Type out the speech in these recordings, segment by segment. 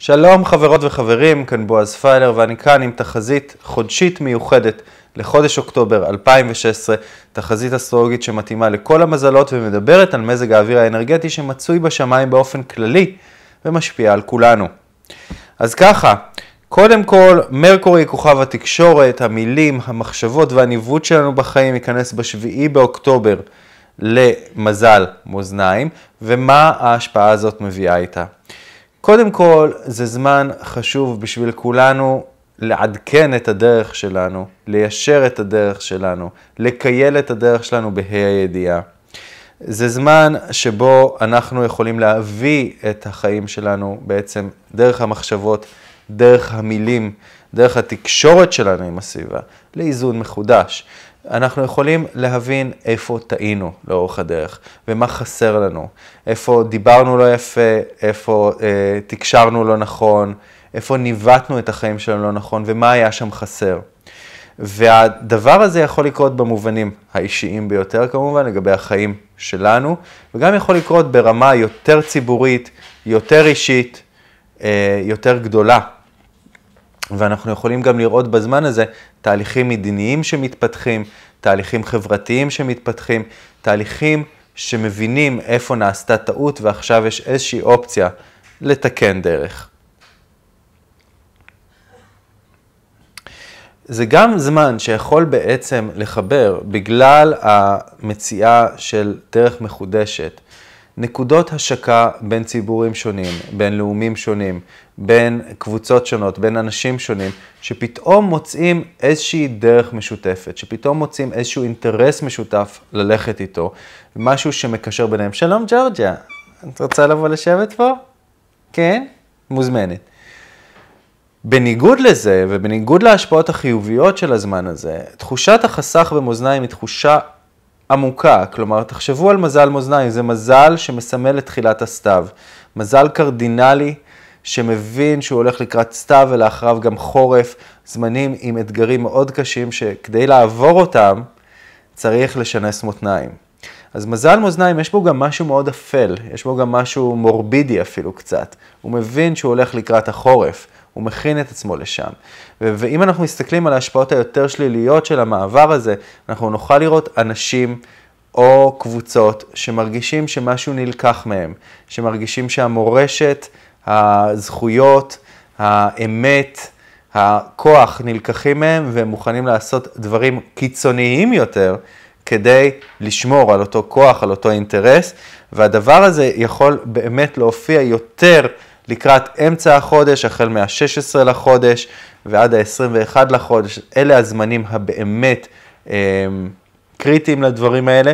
שלום חברות וחברים, כאן בועז פיילר ואני כאן עם תחזית חודשית מיוחדת לחודש אוקטובר 2016, תחזית אסטרולוגית שמתאימה לכל המזלות ומדברת על מזג האוויר האנרגטי שמצוי בשמיים באופן כללי ומשפיע על כולנו. אז ככה, קודם כל, מרקורי כוכב התקשורת, המילים, המחשבות והניווט שלנו בחיים ייכנס בשביעי באוקטובר למזל מאזניים, ומה ההשפעה הזאת מביאה איתה. קודם כל, זה זמן חשוב בשביל כולנו לעדכן את הדרך שלנו, ליישר את הדרך שלנו, לקייל את הדרך שלנו בה"א הידיעה. זה זמן שבו אנחנו יכולים להביא את החיים שלנו בעצם דרך המחשבות, דרך המילים, דרך התקשורת שלנו עם הסביבה, לאיזון מחודש. אנחנו יכולים להבין איפה טעינו לאורך הדרך, ומה חסר לנו, איפה דיברנו לא יפה, איפה אה, תקשרנו לא נכון, איפה ניווטנו את החיים שלנו לא נכון, ומה היה שם חסר. והדבר הזה יכול לקרות במובנים האישיים ביותר כמובן, לגבי החיים שלנו, וגם יכול לקרות ברמה יותר ציבורית, יותר אישית, אה, יותר גדולה ואנחנו יכולים גם לראות בזמן הזה תהליכים מדיניים שמתפתחים, תהליכים חברתיים שמתפתחים, תהליכים שמבינים איפה נעשתה טעות ועכשיו יש איזושהי אופציה לתקן דרך. זה גם זמן שיכול בעצם לחבר, בגלל המציאה של דרך מחודשת, נקודות השקה בין ציבורים שונים, בין לאומים שונים, בין קבוצות שונות, בין אנשים שונים, שפתאום מוצאים איזושהי דרך משותפת, שפתאום מוצאים איזשהו אינטרס משותף ללכת איתו, משהו שמקשר ביניהם. שלום ג'ורג'ה, את רוצה לבוא לשבת פה? כן? מוזמנת. בניגוד לזה, ובניגוד להשפעות החיוביות של הזמן הזה, תחושת החסך במאזניים היא תחושה עמוקה, כלומר תחשבו על מזל מאזניים, זה מזל שמסמל את תחילת הסתיו, מזל קרדינלי שמבין שהוא הולך לקראת סתיו ולאחריו גם חורף, זמנים עם אתגרים מאוד קשים שכדי לעבור אותם צריך לשנס מותניים. אז מזל מאזניים, יש בו גם משהו מאוד אפל, יש בו גם משהו מורבידי אפילו קצת. הוא מבין שהוא הולך לקראת החורף, הוא מכין את עצמו לשם. ו- ואם אנחנו מסתכלים על ההשפעות היותר שליליות של המעבר הזה, אנחנו נוכל לראות אנשים או קבוצות שמרגישים שמשהו נלקח מהם, שמרגישים שהמורשת, הזכויות, האמת, הכוח נלקחים מהם והם מוכנים לעשות דברים קיצוניים יותר כדי לשמור על אותו כוח, על אותו אינטרס, והדבר הזה יכול באמת להופיע יותר לקראת אמצע החודש, החל מה-16 לחודש ועד ה-21 לחודש, אלה הזמנים הבאמת אה, קריטיים לדברים האלה.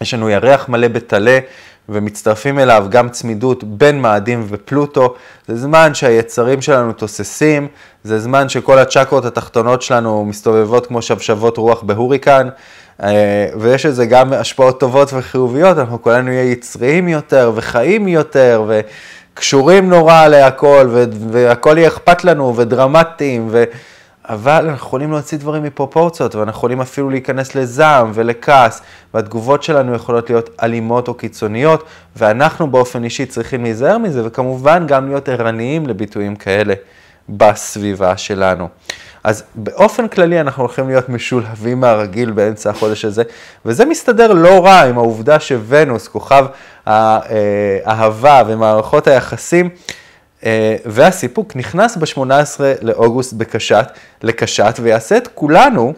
יש לנו ירח מלא בטלה ומצטרפים אליו גם צמידות בין מאדים ופלוטו. זה זמן שהיצרים שלנו תוססים, זה זמן שכל הצ'קרות התחתונות שלנו מסתובבות כמו שבשבות רוח בהוריקן. אה, ויש לזה גם השפעות טובות וחיוביות, אנחנו כולנו נהיה יצריים יותר וחיים יותר וקשורים נורא להכל והכל יהיה אכפת לנו ודרמטיים, ו- אבל אנחנו יכולים להוציא דברים מפרופורציות ואנחנו יכולים אפילו להיכנס לזעם ולכעס והתגובות שלנו יכולות להיות אלימות או קיצוניות ואנחנו באופן אישי צריכים להיזהר מזה וכמובן גם להיות ערניים לביטויים כאלה בסביבה שלנו. אז באופן כללי אנחנו הולכים להיות משולהבים מהרגיל באמצע החודש הזה, וזה מסתדר לא רע עם העובדה שוונוס, כוכב אה, האהבה ומערכות היחסים, אה, והסיפוק נכנס ב-18 לאוגוסט בקשת, לקשת, ויעשה את כולנו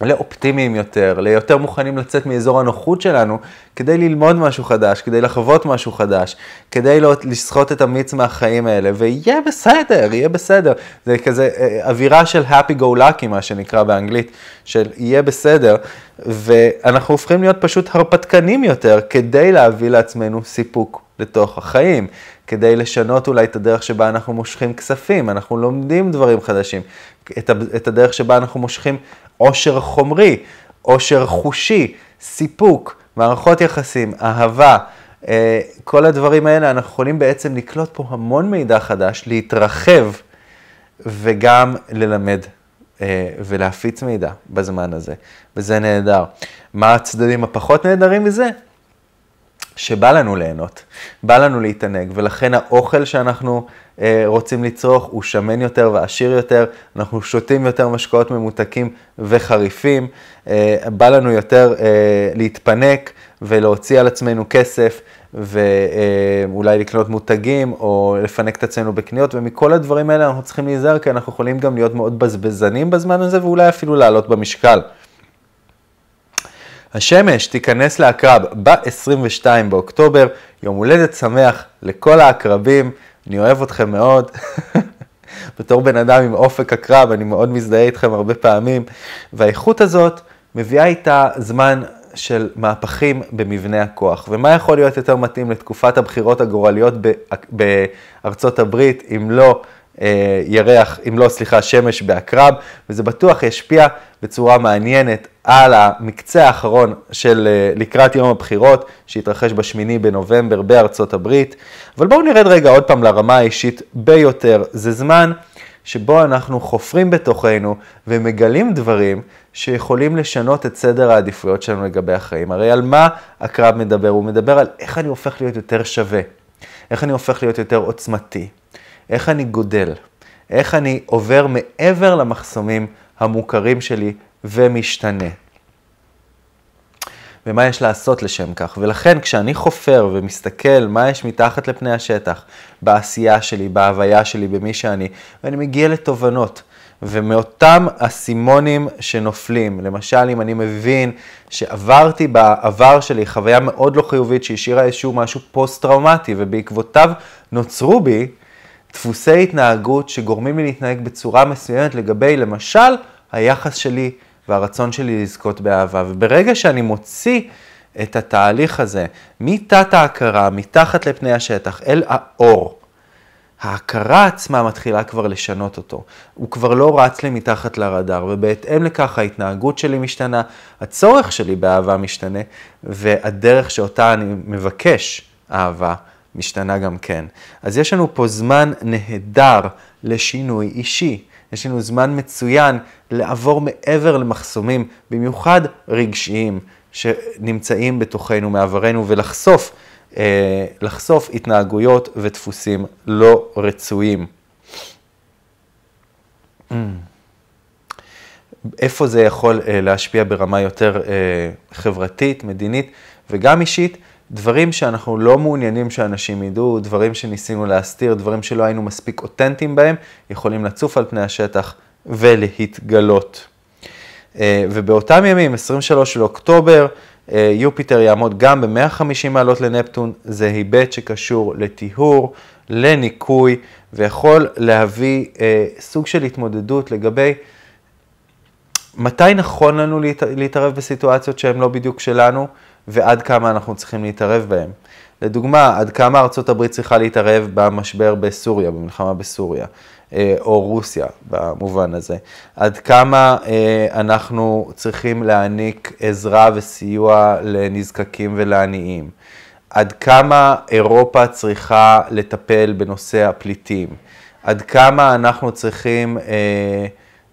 לאופטימיים יותר, ליותר מוכנים לצאת מאזור הנוחות שלנו, כדי ללמוד משהו חדש, כדי לחוות משהו חדש, כדי לא לסחוט את המיץ מהחיים האלה, ויהיה בסדר, יהיה בסדר. זה כזה אה, אווירה של happy go lucky, מה שנקרא באנגלית, של יהיה בסדר, ואנחנו הופכים להיות פשוט הרפתקנים יותר, כדי להביא לעצמנו סיפוק. לתוך החיים, כדי לשנות אולי את הדרך שבה אנחנו מושכים כספים, אנחנו לומדים דברים חדשים, את, הדרך שבה אנחנו מושכים עושר חומרי, עושר חושי, סיפוק, מערכות יחסים, אהבה. אה, כל הדברים האלה, אנחנו יכולים בעצם לקלוט פה המון מידע חדש, להתרחב וגם ללמד אה, ולהפיץ מידע בזמן הזה, וזה נהדר. מה הצדדים הפחות נהדרים מזה? שבא לנו ליהנות, בא לנו להתענג, ולכן האוכל שאנחנו אה, רוצים לצרוך הוא שמן יותר ועשיר יותר, אנחנו שותים יותר משקאות ממותקים וחריפים, אה, בא לנו יותר אה, להתפנק ולהוציא על עצמנו כסף, ואולי אה, לקנות מותגים, או לפנק את עצמנו בקניות, ומכל הדברים האלה אנחנו צריכים להיזהר, כי אנחנו יכולים גם להיות מאוד בזבזנים בזמן הזה, ואולי אפילו לעלות במשקל. השמש תיכנס לעקרב ב-22 באוקטובר, יום הולדת שמח לכל העקרבים, אני אוהב אתכם מאוד. בתור בן אדם עם אופק הקרב, אני מאוד מזדהה איתכם הרבה פעמים, והאיכות הזאת מביאה איתה זמן של מהפכים במבנה הכוח. ומה יכול להיות יותר מתאים לתקופת הבחירות הגורליות בארצות הברית, אם לא אה, ירח, אם לא, סליחה, שמש בעקרב, וזה בטוח ישפיע בצורה מעניינת על המקצה האחרון של אה, לקראת יום הבחירות, שהתרחש בשמיני בנובמבר בארצות הברית. אבל בואו נרד רגע עוד פעם לרמה האישית ביותר. זה זמן שבו אנחנו חופרים בתוכנו ומגלים דברים שיכולים לשנות את סדר העדיפויות שלנו לגבי החיים. הרי על מה הקרב מדבר? הוא מדבר על איך אני הופך להיות יותר שווה, איך אני הופך להיות יותר עוצמתי, איך אני גודל, איך אני עובר מעבר למחסומים המוכרים שלי ומשתנה. ומה יש לעשות לשם כך. ולכן כשאני חופר ומסתכל מה יש מתחת לפני השטח, בעשייה שלי, בהוויה שלי, במי שאני, ואני מגיע לתובנות. ומאותם אסימונים שנופלים, למשל אם אני מבין שעברתי בעבר שלי חוויה מאוד לא חיובית שהשאירה איזשהו משהו פוסט-טראומטי ובעקבותיו נוצרו בי דפוסי התנהגות שגורמים לי להתנהג בצורה מסוימת לגבי, למשל, היחס שלי והרצון שלי לזכות באהבה. וברגע שאני מוציא את התהליך הזה מתת ההכרה, מתחת לפני השטח, אל האור, ההכרה עצמה מתחילה כבר לשנות אותו. הוא כבר לא רץ לי מתחת לרדאר, ובהתאם לכך ההתנהגות שלי משתנה, הצורך שלי באהבה משתנה, והדרך שאותה אני מבקש אהבה משתנה גם כן. אז יש לנו פה זמן נהדר לשינוי אישי. יש לנו זמן מצוין לעבור מעבר למחסומים, במיוחד רגשיים, שנמצאים בתוכנו, מעברנו, ולחשוף אה, לחשוף התנהגויות ודפוסים לא רצויים. איפה זה יכול אה, להשפיע ברמה יותר אה, חברתית, מדינית וגם אישית? דברים שאנחנו לא מעוניינים שאנשים ידעו, דברים שניסינו להסתיר, דברים שלא היינו מספיק אותנטיים בהם, יכולים לצוף על פני השטח ולהתגלות. אה, ובאותם ימים, 23 לאוקטובר, אה, יופיטר יעמוד גם ב-150 מעלות לנפטון, זה היבט שקשור לטיהור, לניקוי, ויכול להביא אה, סוג של התמודדות לגבי מתי נכון לנו להתערב בסיטואציות שהן לא בדיוק שלנו, ועד כמה אנחנו צריכים להתערב בהם. לדוגמה, עד כמה ארצות הברית צריכה להתערב במשבר בסוריה, במלחמה בסוריה, אה, או רוסיה במובן הזה. עד כמה אה, אנחנו צריכים להעניק עזרה וסיוע לנזקקים ולעניים. עד כמה אירופה צריכה לטפל בנושא הפליטים. עד כמה אנחנו צריכים אה,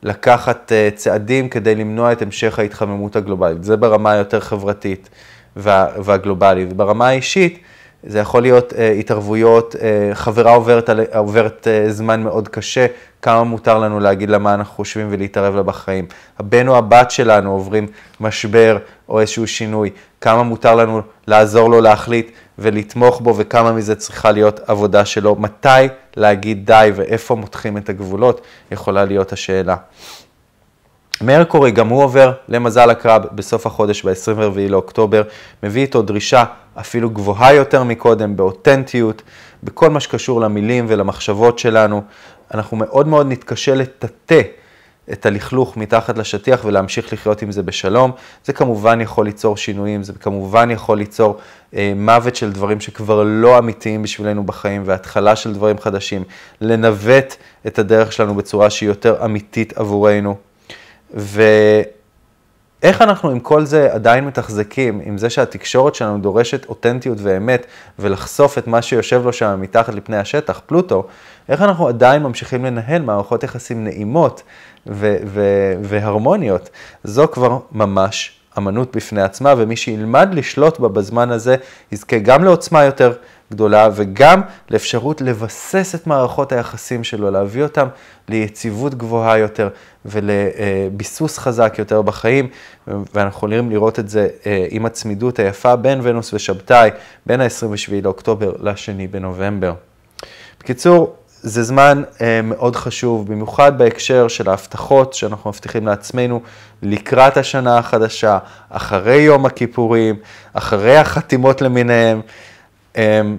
לקחת צעדים כדי למנוע את המשך ההתחממות הגלובלית. זה ברמה היותר חברתית. וה, והגלובלי. וברמה האישית, זה יכול להיות uh, התערבויות, uh, חברה עוברת, על, עוברת uh, זמן מאוד קשה, כמה מותר לנו להגיד לה מה אנחנו חושבים ולהתערב לה בחיים. הבן או הבת שלנו עוברים משבר או איזשהו שינוי, כמה מותר לנו לעזור לו להחליט ולתמוך בו וכמה מזה צריכה להיות עבודה שלו. מתי להגיד די ואיפה מותחים את הגבולות, יכולה להיות השאלה. מרקורי גם הוא עובר למזל הקרב בסוף החודש, ב-24 לאוקטובר, מביא איתו דרישה אפילו גבוהה יותר מקודם, באותנטיות, בכל מה שקשור למילים ולמחשבות שלנו. אנחנו מאוד מאוד נתקשה לטאטא את הלכלוך מתחת לשטיח ולהמשיך לחיות עם זה בשלום. זה כמובן יכול ליצור שינויים, זה כמובן יכול ליצור אה, מוות של דברים שכבר לא אמיתיים בשבילנו בחיים והתחלה של דברים חדשים, לנווט את הדרך שלנו בצורה שהיא יותר אמיתית עבורנו. ואיך אנחנו עם כל זה עדיין מתחזקים, עם זה שהתקשורת שלנו דורשת אותנטיות ואמת, ולחשוף את מה שיושב לו שם מתחת לפני השטח, פלוטו, איך אנחנו עדיין ממשיכים לנהל מערכות יחסים נעימות ו- ו- והרמוניות, זו כבר ממש אמנות בפני עצמה, ומי שילמד לשלוט בה בזמן הזה, יזכה גם לעוצמה יותר גדולה וגם לאפשרות לבסס את מערכות היחסים שלו, להביא אותם ליציבות גבוהה יותר ולביסוס חזק יותר בחיים, ואנחנו יכולים לראות את זה אה, עם הצמידות היפה בין ונוס ושבתאי, בין ה-27 לאוקטובר ל-2 בנובמבר. בקיצור, זה זמן אה, מאוד חשוב, במיוחד בהקשר של ההבטחות שאנחנו מבטיחים לעצמנו לקראת השנה החדשה, אחרי יום הכיפורים, אחרי החתימות למיניהם, אמ,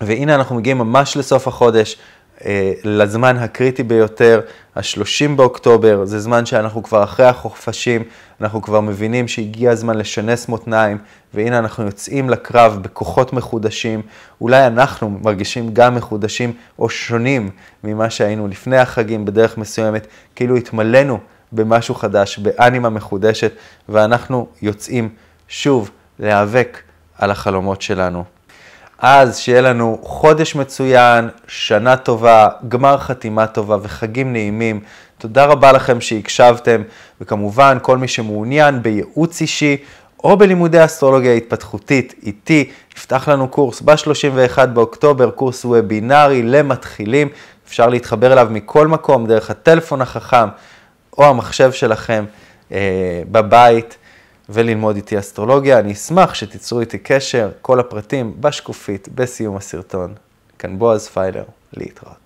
והנה אנחנו מגיעים ממש לסוף החודש, אה, לזמן הקריטי ביותר, ה-30 באוקטובר, זה זמן שאנחנו כבר אחרי החופשים, אנחנו כבר מבינים שהגיע הזמן לשנס מותניים, והנה אנחנו יוצאים לקרב בכוחות מחודשים. אולי אנחנו מרגישים גם מחודשים או שונים ממה שהיינו לפני החגים בדרך מסוימת, כאילו התמלאנו במשהו חדש, באנימה מחודשת, ואנחנו יוצאים שוב להיאבק על החלומות שלנו. אז שיהיה לנו חודש מצוין, שנה טובה, גמר חתימה טובה וחגים נעימים. תודה רבה לכם שהקשבתם, וכמובן כל מי שמעוניין בייעוץ אישי או בלימודי אסטרולוגיה התפתחותית איתי, נפתח לנו קורס ב-31 באוקטובר, קורס וובינארי למתחילים, אפשר להתחבר אליו מכל מקום, דרך הטלפון החכם או המחשב שלכם אה, בבית. וללמוד איתי אסטרולוגיה. אני אשמח שתיצרו איתי קשר, כל הפרטים בשקופית בסיום הסרטון. כאן בועז פיילר, להתראות.